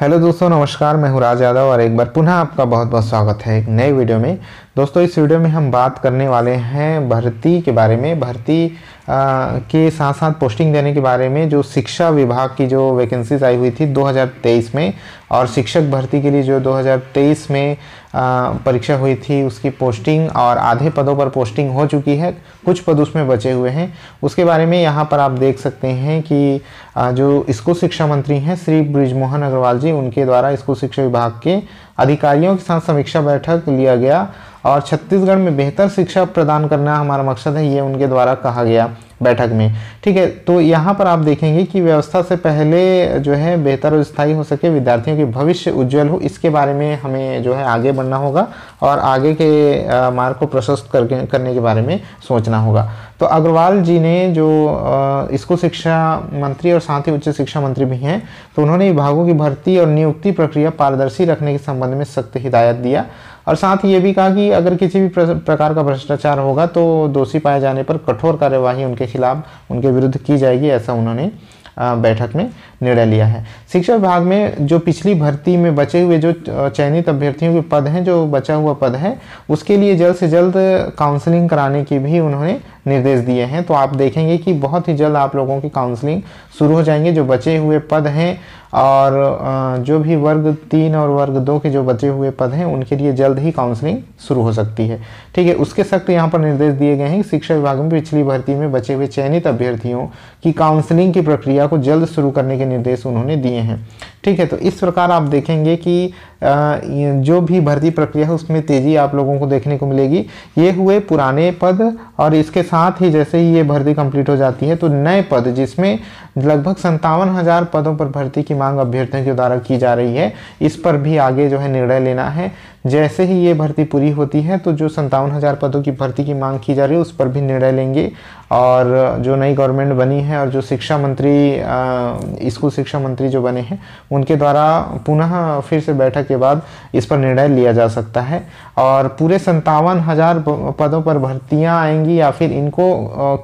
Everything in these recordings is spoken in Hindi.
हेलो दोस्तों नमस्कार मैं हूँ राज यादव और एक बार पुनः आपका बहुत बहुत स्वागत है एक नए वीडियो में दोस्तों इस वीडियो में हम बात करने वाले हैं भर्ती के बारे में भर्ती के साथ साथ पोस्टिंग देने के बारे में जो शिक्षा विभाग की जो वैकेंसीज आई हुई थी 2023 में और शिक्षक भर्ती के लिए जो 2023 में परीक्षा हुई थी उसकी पोस्टिंग और आधे पदों पर पोस्टिंग हो चुकी है कुछ पद उसमें बचे हुए हैं उसके बारे में यहाँ पर आप देख सकते हैं कि जो स्कूल शिक्षा मंत्री हैं श्री ब्रिजमोहन अग्रवाल जी उनके द्वारा स्कूल शिक्षा विभाग के अधिकारियों के साथ समीक्षा बैठक लिया गया और छत्तीसगढ़ में बेहतर शिक्षा प्रदान करना हमारा मकसद है ये उनके द्वारा कहा गया बैठक में ठीक है तो यहाँ पर आप देखेंगे कि व्यवस्था से पहले जो है बेहतर और स्थायी हो सके विद्यार्थियों के भविष्य उज्जवल हो इसके बारे में हमें जो है आगे बढ़ना होगा और आगे के मार्ग को प्रशस्त करके करने के बारे में सोचना होगा तो अग्रवाल जी ने जो स्कूल शिक्षा मंत्री और साथ ही उच्च शिक्षा मंत्री भी हैं तो उन्होंने विभागों की भर्ती और नियुक्ति प्रक्रिया पारदर्शी रखने के संबंध में सख्त हिदायत दिया और साथ ही ये भी कहा कि अगर किसी भी प्रकार का भ्रष्टाचार होगा तो दोषी पाए जाने पर कठोर कार्यवाही उनके खिलाफ उनके विरुद्ध की जाएगी ऐसा उन्होंने बैठक में निर्णय लिया है शिक्षा विभाग में जो पिछली भर्ती में बचे हुए जो चयनित अभ्यर्थियों के पद हैं जो बचा हुआ पद है उसके लिए जल्द से जल्द काउंसलिंग कराने की भी उन्होंने निर्देश दिए हैं तो आप देखेंगे कि बहुत ही जल्द आप लोगों की काउंसलिंग शुरू हो जाएंगे जो बचे हुए पद हैं और जो भी वर्ग तीन और वर्ग दो के जो बचे हुए पद हैं उनके लिए जल्द ही काउंसलिंग शुरू हो सकती है ठीक है उसके सख्त तो यहाँ पर निर्देश दिए गए हैं शिक्षा विभाग में पिछली भर्ती में बचे हुए चयनित अभ्यर्थियों की काउंसलिंग की प्रक्रिया को जल्द शुरू करने के निर्देश उन्होंने दिए हैं ठीक है तो इस प्रकार आप देखेंगे कि जो भी भर्ती प्रक्रिया है उसमें तेज़ी आप लोगों को देखने को मिलेगी ये हुए पुराने पद और इसके साथ ही जैसे ही ये भर्ती कंप्लीट हो जाती है तो नए पद जिसमें लगभग संतावन हज़ार पदों पर भर्ती की मांग अभ्यर्थियों के द्वारा की जा रही है इस पर भी आगे जो है निर्णय लेना है जैसे ही ये भर्ती पूरी होती है तो जो संतावन हज़ार पदों की भर्ती की मांग की जा रही है उस पर भी निर्णय लेंगे और जो नई गवर्नमेंट बनी है और जो शिक्षा मंत्री स्कूल शिक्षा मंत्री जो बने हैं उनके द्वारा पुनः फिर से बैठक के बाद इस पर निर्णय लिया जा सकता है और पूरे संतावन हज़ार पदों पर भर्तियाँ आएंगी या फिर इनको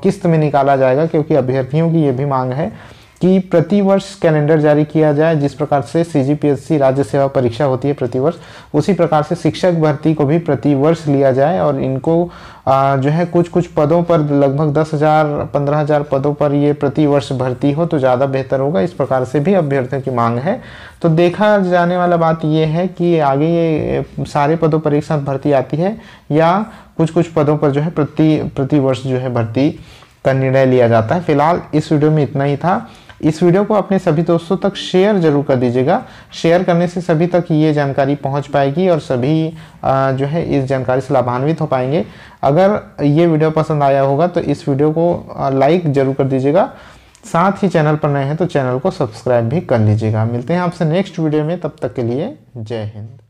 किस्त में निकाला जाएगा क्योंकि अभ्यर्थियों की ये भी मांग है कि प्रतिवर्ष कैलेंडर जारी किया जाए जिस प्रकार से सीजीपीएससी राज्य सेवा परीक्षा होती है प्रतिवर्ष उसी प्रकार से शिक्षक भर्ती को भी प्रतिवर्ष लिया जाए और इनको जो है कुछ कुछ पदों पर लगभग दस हज़ार पंद्रह हज़ार पदों पर ये प्रतिवर्ष भर्ती हो तो ज़्यादा बेहतर होगा इस प्रकार से भी अभ्यर्थियों की मांग है तो देखा जाने वाला बात ये है कि आगे ये सारे पदों पर एक साथ भर्ती आती है या कुछ कुछ पदों पर जो है प्रति प्रतिवर्ष जो है भर्ती का निर्णय लिया जाता है फिलहाल इस वीडियो में इतना ही था इस वीडियो को अपने सभी दोस्तों तक शेयर जरूर कर दीजिएगा शेयर करने से सभी तक ये जानकारी पहुंच पाएगी और सभी जो है इस जानकारी से लाभान्वित हो पाएंगे अगर ये वीडियो पसंद आया होगा तो इस वीडियो को लाइक जरूर कर दीजिएगा साथ ही चैनल पर नए हैं तो चैनल को सब्सक्राइब भी कर लीजिएगा मिलते हैं आपसे नेक्स्ट वीडियो में तब तक के लिए जय हिंद